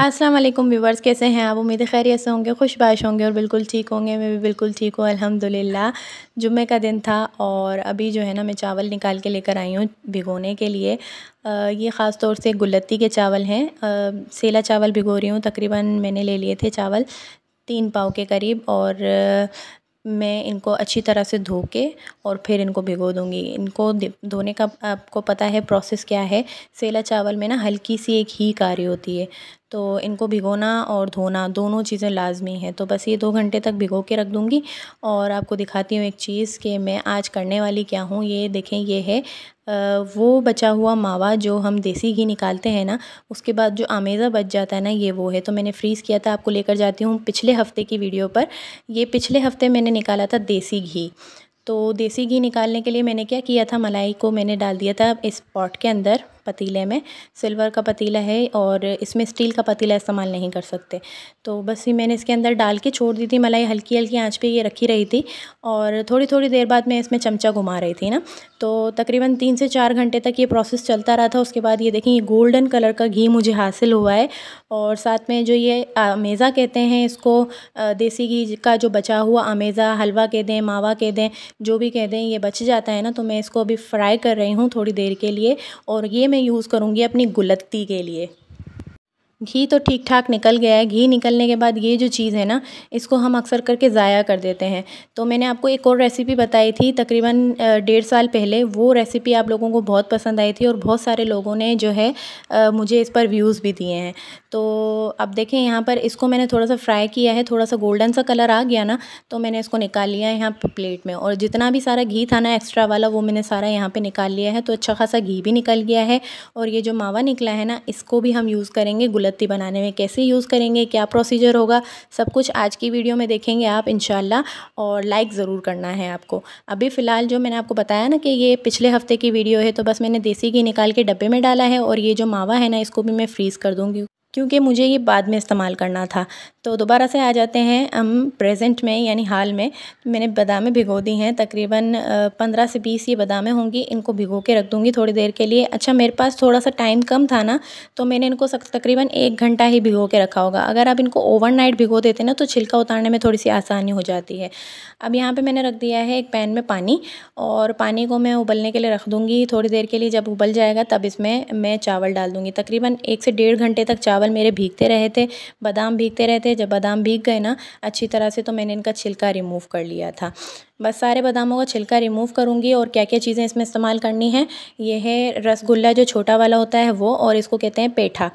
अस्सलाम वालेकुम व्यूवर्स कैसे हैं आप उम्मीद खैरियत से होंगे खुशबाश होंगे और बिल्कुल ठीक होंगे मैं भी बिल्कुल ठीक हूँ अल्हम्दुलिल्लाह जुम्मे का दिन था और अभी जो है ना मैं चावल निकाल के लेकर आई हूँ भिगोने के लिए आ, ये ख़ास तौर से गुलत्ती के चावल हैं सेला चावल भिगो रही हूँ तकरीबन मैंने ले लिए थे चावल तीन पाव के करीब और मैं इनको अच्छी तरह से धो के और फिर इनको भिगो दूंगी इनको धोने का आपको पता है प्रोसेस क्या है सेला चावल में ना हल्की सी एक ही कारी होती है तो इनको भिगोना और धोना दोनों चीज़ें लाजमी हैं तो बस ये दो घंटे तक भिगो के रख दूँगी और आपको दिखाती हूँ एक चीज़ कि मैं आज करने वाली क्या हूँ ये देखें ये है वो बचा हुआ मावा जो हम देसी घी निकालते हैं ना उसके बाद जो आमेज़ा बच जाता है ना ये वो है तो मैंने फ्रीज़ किया था आपको लेकर जाती हूँ पिछले हफ्ते की वीडियो पर ये पिछले हफ्ते मैंने निकाला था देसी घी तो देसी घी निकालने के लिए मैंने क्या किया था मलाई को मैंने डाल दिया था इस पॉट के अंदर पतीले में सिल्वर का पतीला है और इसमें स्टील का पतीला इस्तेमाल नहीं कर सकते तो बस ये मैंने इसके अंदर डाल के छोड़ दी थी मलाई हल्की हल्की आँच पर ये रखी रही थी और थोड़ी थोड़ी देर बाद मैं इसमें चमचा घुमा रही थी ना तो तकरीबन तीन से चार घंटे तक ये प्रोसेस चलता रहा था उसके बाद ये देखें ये गोल्डन कलर का घी मुझे हासिल हुआ है और साथ में जो ये आमेज़ा कहते हैं इसको देसी घी का जो बचा हुआ आमेज़ा हलवा कह दें मावा कह दें जो भी कह दें ये बच जाता है ना तो मैं इसको अभी फ्राई कर रही हूँ थोड़ी देर के लिए और ये मैं यूज़ करूँगी अपनी गुलत्ती के लिए घी तो ठीक ठाक निकल गया है घी निकलने के बाद ये जो चीज़ है ना इसको हम अक्सर करके ज़ाया कर देते हैं तो मैंने आपको एक और रेसिपी बताई थी तकरीबन डेढ़ साल पहले वो रेसिपी आप लोगों को बहुत पसंद आई थी और बहुत सारे लोगों ने जो है मुझे इस पर व्यूज़ भी दिए हैं तो अब देखें यहाँ पर इसको मैंने थोड़ा सा फ्राई किया है थोड़ा सा गोल्डन सा कलर आ गया ना तो मैंने इसको निकाल लिया है यहाँ पर प्लेट में और जितना भी सारा घी था ना एक्स्ट्रा वाला वो मैंने सारा यहाँ पर निकाल लिया है तो अच्छा खासा घी भी निकल गया है और ये जो मावा निकला है ना इसको भी हम यूज़ करेंगे गुलत गत्ती बनाने में कैसे यूज़ करेंगे क्या प्रोसीजर होगा सब कुछ आज की वीडियो में देखेंगे आप इन और लाइक ज़रूर करना है आपको अभी फ़िलहाल जो मैंने आपको बताया ना कि ये पिछले हफ्ते की वीडियो है तो बस मैंने देसी घी निकाल के डब्बे में डाला है और ये जो मावा है ना इसको भी मैं फ्रीज़ कर दूँगी क्योंकि मुझे ये बाद में इस्तेमाल करना था तो दोबारा से आ जाते हैं हम प्रेजेंट में यानी हाल में मैंने बादामें भिगो दी हैं तकरीबन पंद्रह से बीस ये बादामें होंगी इनको भिगो के रख दूँगी थोड़ी देर के लिए अच्छा मेरे पास थोड़ा सा टाइम कम था ना तो मैंने इनको तकरीबन एक घंटा ही भिगो के रखा होगा अगर आप इनको ओवर भिगो देते ना तो छिलका उतारने में थोड़ी सी आसानी हो जाती है अब यहाँ पर मैंने रख दिया है एक पैन में पानी और पानी को मैं उबलने के लिए रख दूँगी थोड़ी देर के लिए जब उबल जाएगा तब इसमें मैं चावल डाल दूँगी तकरीबन एक से डेढ़ घंटे तक चावल चावल मेरे भीगते रहे थे बादाम भीगते रहे थे जब बादाम भीग गए ना अच्छी तरह से तो मैंने इनका छिलका रिमूव कर लिया था बस सारे बादामों का छिलका रिमूव करूँगी और क्या क्या चीज़ें इसमें इस्तेमाल करनी है ये है रसगुल्ला जो छोटा वाला होता है वो और इसको कहते हैं पेठा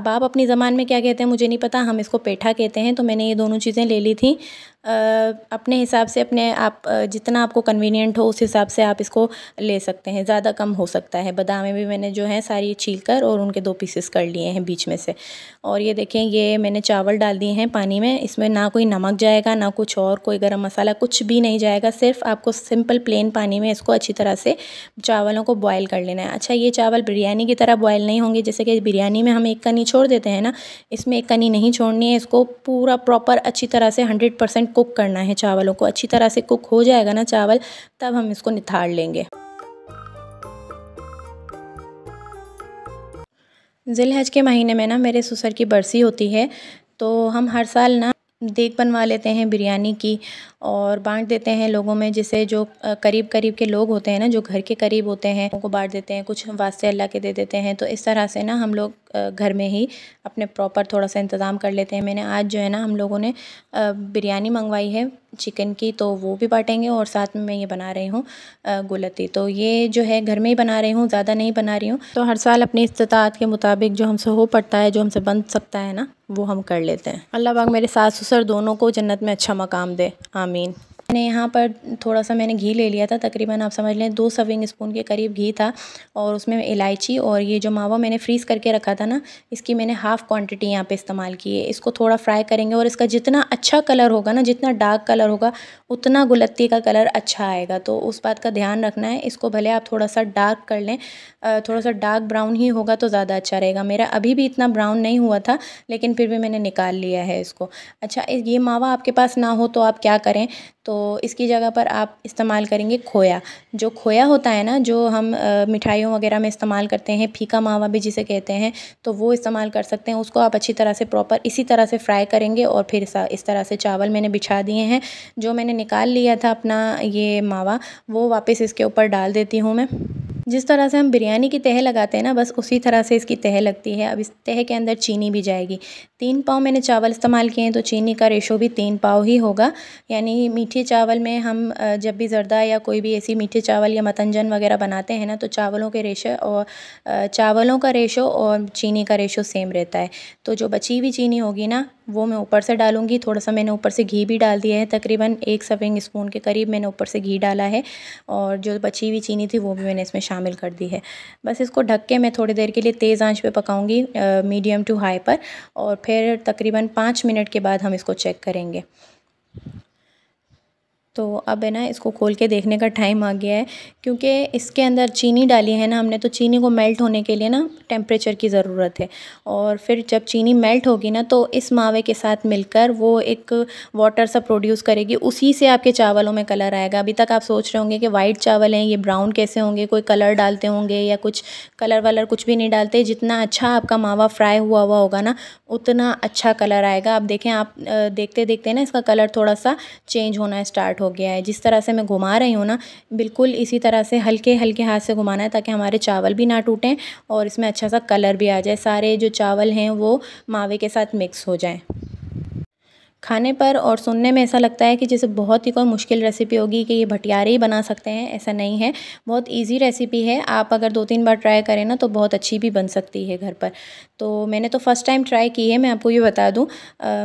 अब आप अपनी ज़बान में क्या कहते हैं मुझे नहीं पता हम इसको पेठा कहते हैं तो मैंने ये दोनों चीज़ें ले ली थी अपने हिसाब से अपने आप जितना आपको कन्वीनियंट हो उस हिसाब से आप इसको ले सकते हैं ज़्यादा कम हो सकता है बादामें भी मैंने जो है सारी छील कर और उनके दो पीसेस कर लिए हैं बीच में से और ये देखें ये मैंने चावल डाल दिए हैं पानी में इसमें ना कोई नमक जाएगा ना कुछ और कोई गर्म मसाला कुछ भी नहीं जाएगा रहेगा सिर्फ आपको सिंपल प्लेन पानी में इसको अच्छी तरह से चावलों को बॉयल कर लेना है अच्छा ये चावल बिरयानी की तरह बॉयल नहीं होंगे जैसे कि बिरयानी में हम एक कनी छोड़ देते हैं ना इसमें एक कनी नहीं छोड़नी है इसको पूरा प्रॉपर अच्छी तरह से हंड्रेड परसेंट कुक करना है चावलों को अच्छी तरह से कुक हो जाएगा ना चावल तब हम इसको निथार लेंगे जिलहज के महीने में ना मेरे ससुर की बरसी होती है तो हम हर साल ना देख बनवा लेते हैं बिरयानी की और बांट देते हैं लोगों में जिसे जो करीब करीब के लोग होते हैं ना जो घर के करीब होते हैं उनको बांट देते हैं कुछ वास्ते अल्लाह के दे देते हैं तो इस तरह से ना हम लोग घर में ही अपने प्रॉपर थोड़ा सा इंतज़ाम कर लेते हैं मैंने आज जो है ना हम लोगों ने बिरयानी मंगवाई है चिकन की तो वो भी बांटेंगे और साथ में मैं ये बना रही हूँ गुलती तो ये जो है घर में ही बना रही हूँ ज़्यादा नहीं बना रही हूँ तो हर साल अपनी इस्तात के मुताबिक जो हमसे हो पड़ता है जो हमसे बन सकता है ना वो हम कर लेते हैं अल्लाह पाक मेरे सास ससुर दोनों को जन्नत में अच्छा मकाम दे आमीन मैंने यहाँ पर थोड़ा सा मैंने घी ले लिया था तकरीबन आप समझ लें दो सविंग स्पून के करीब घी था और उसमें इलायची और ये जो मावा मैंने फ्रीज़ करके रखा था ना इसकी मैंने हाफ़ क्वांटिटी यहाँ पे इस्तेमाल की है इसको थोड़ा फ्राई करेंगे और इसका जितना अच्छा कलर होगा ना जितना डार्क कलर होगा उतना गुलत्ती का कलर अच्छा आएगा तो उस बात का ध्यान रखना है इसको भले आप थोड़ा सा डार्क कर लें थोड़ा सा डार्क ब्राउन ही होगा तो ज़्यादा अच्छा रहेगा मेरा अभी भी इतना ब्राउन नहीं हुआ था लेकिन फिर भी मैंने निकाल लिया है इसको अच्छा ये मावा आपके पास ना हो तो आप क्या करें तो इसकी जगह पर आप इस्तेमाल करेंगे खोया जो खोया होता है ना जो हम मिठाइयों वगैरह में इस्तेमाल करते हैं फीका मावा भी जिसे कहते हैं तो वो इस्तेमाल कर सकते हैं उसको आप अच्छी तरह से प्रॉपर इसी तरह से फ्राई करेंगे और फिर इस तरह से चावल मैंने बिछा दिए हैं जो मैंने निकाल लिया था अपना ये मावा वो वापस इसके ऊपर डाल देती हूँ मैं जिस तरह से हम बिरयानी की तह लगाते हैं ना बस उसी तरह से इसकी तह लगती है अब इस तह के अंदर चीनी भी जाएगी तीन पाव मैंने चावल इस्तेमाल किए हैं तो चीनी का रेशो भी तीन पाव ही होगा यानी मीठे चावल में हम जब भी ज़रदा या कोई भी ऐसी मीठे चावल या मतंजन वगैरह बनाते हैं ना तो चावलों के रेशो और चावलों का रेशो और चीनी का रेशो सेम रहता है तो जो बची हुई चीनी होगी ना वो मैं ऊपर से डालूंगी थोड़ा सा मैंने ऊपर से घी भी डाल दिया है तकरीबन एक सविंग स्पून के करीब मैंने ऊपर से घी डाला है और जो बची हुई चीनी थी वो भी मैंने इसमें शामिल कर दी है बस इसको ढक के मैं थोड़ी देर के लिए तेज़ आंच पे पकाऊंगी मीडियम टू हाई पर और फिर तकरीबन पाँच मिनट के बाद हम इसको चेक करेंगे तो अब है ना इसको खोल के देखने का टाइम आ गया है क्योंकि इसके अंदर चीनी डाली है ना हमने तो चीनी को मेल्ट होने के लिए ना टेम्परेचर की ज़रूरत है और फिर जब चीनी मेल्ट होगी ना तो इस मावे के साथ मिलकर वो एक वाटर सा प्रोड्यूस करेगी उसी से आपके चावलों में कलर आएगा अभी तक आप सोच रहे होंगे कि वाइट चावल हैं ये ब्राउन कैसे होंगे कोई कलर डालते होंगे या कुछ कलर वलर कुछ भी नहीं डालते जितना अच्छा आपका मावा फ्राई हुआ हुआ होगा ना उतना अच्छा कलर आएगा आप देखें आप देखते देखते ना इसका कलर थोड़ा सा चेंज होना स्टार्ट हो गया है जिस तरह से मैं घुमा रही हूँ ना बिल्कुल इसी तरह से हल्के हल्के हाथ से घुमाना है ताकि हमारे चावल भी ना टूटें और इसमें अच्छा सा कलर भी आ जाए सारे जो चावल हैं वो मावे के साथ मिक्स हो जाएँ खाने पर और सुनने में ऐसा लगता है कि जैसे बहुत ही कोई मुश्किल रेसिपी होगी कि ये भटियारे ही बना सकते हैं ऐसा नहीं है बहुत इजी रेसिपी है आप अगर दो तीन बार ट्राई करें ना तो बहुत अच्छी भी बन सकती है घर पर तो मैंने तो फ़र्स्ट टाइम ट्राई की है मैं आपको ये बता दूँ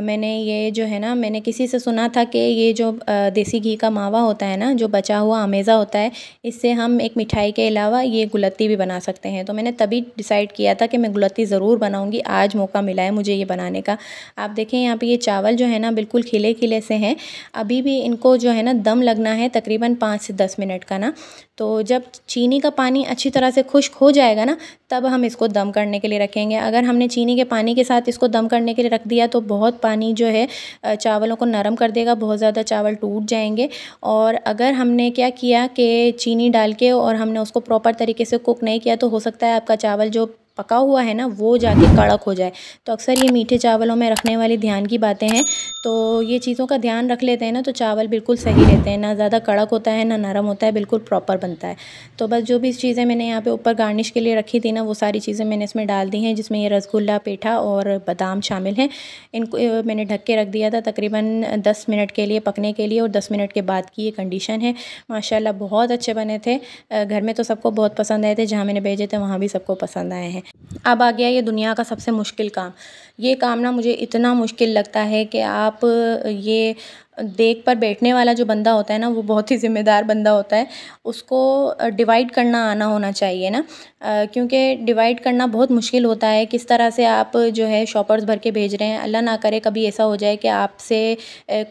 मैंने ये जो है ना मैंने किसी से सुना था कि ये जो देसी घी का मावा होता है ना जो बचा हुआ अमेज़ा होता है इससे हम एक मिठाई के अलावा ये गुलत्ती भी बना सकते हैं तो मैंने तभी डिसाइड किया था कि मैं गुलत्ती ज़रूर बनाऊँगी आज मौका मिला है मुझे ये बनाने का आप देखें यहाँ पर ये चावल जो है ना बिल्कुल खिले खिले से हैं अभी भी इनको जो है ना दम लगना है तकरीबन पाँच से दस मिनट का ना तो जब चीनी का पानी अच्छी तरह से खुश्क हो जाएगा ना तब हम इसको दम करने के लिए रखेंगे अगर हमने चीनी के पानी के साथ इसको दम करने के लिए रख दिया तो बहुत पानी जो है चावलों को नरम कर देगा बहुत ज़्यादा चावल टूट जाएंगे और अगर हमने क्या किया कि चीनी डाल के और हमने उसको प्रॉपर तरीके से कुक नहीं किया तो हो सकता है आपका चावल जो पका हुआ है ना वो जाके कड़क हो जाए तो अक्सर ये मीठे चावलों में रखने वाली ध्यान की बातें हैं तो ये चीज़ों का ध्यान रख लेते हैं ना तो चावल बिल्कुल सही रहते हैं ना ज़्यादा कड़क होता है ना नरम होता है बिल्कुल प्रॉपर बनता है तो बस जो भी चीज़ें मैंने यहाँ पे ऊपर गार्निश के लिए रखी थी ना वो सारी चीज़ें मैंने इसमें डाल दी हैं जिसमें ये रसगुल्ला पेठा और बादाम शामिल हैं इनको मैंने ढक के रख दिया था तकरीबन दस मिनट के लिए पकने के लिए और दस मिनट के बाद की ये कंडीशन है माशाल्लाह बहुत अच्छे बने थे घर में तो सबको बहुत पसंद आए थे जहाँ मैंने भेजे थे वहाँ भी सबको पसंद आए हैं अब आ गया ये दुनिया का सबसे मुश्किल काम ये काम ना मुझे इतना मुश्किल लगता है कि आप ये देख पर बैठने वाला जो बंदा होता है ना वो बहुत ही ज़िम्मेदार बंदा होता है उसको डिवाइड करना आना होना चाहिए ना क्योंकि डिवाइड करना बहुत मुश्किल होता है किस तरह से आप जो है शॉपर्स भर के भेज रहे हैं अल्लाह ना करे कभी ऐसा हो जाए कि आपसे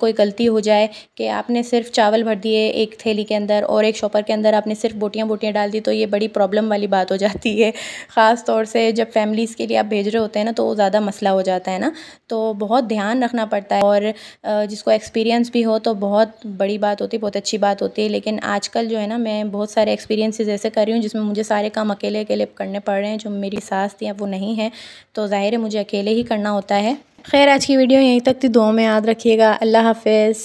कोई गलती हो जाए कि आपने सिर्फ चावल भर दिए एक थैली के अंदर और एक शॉपर के अंदर आपने सिर्फ बोटियाँ बोटियाँ डाल दी तो ये बड़ी प्रॉब्लम वाली बात हो जाती है ख़ास तौर से जब फैमिलीज़ के लिए आप भेज रहे होते हैं ना तो ज़्यादा मसला हो जाता है ना तो बहुत ध्यान रखना पड़ता है और जिसको एक्सपीरियंस भी हो तो बहुत बड़ी बात होती है बहुत अच्छी बात होती है लेकिन आजकल जो है ना मैं बहुत सारे एक्सपीरियंसिस ऐसे कर रही हूँ जिसमें मुझे सारे काम अकेले अकेले अकेले करने पड़ रहे हैं जो मेरी सास थी वो नहीं है तो ज़ाहिर है मुझे अकेले ही करना होता है खैर आज की वीडियो यहीं तक थी दो में याद रखिएगा अल्लाह हाफिज़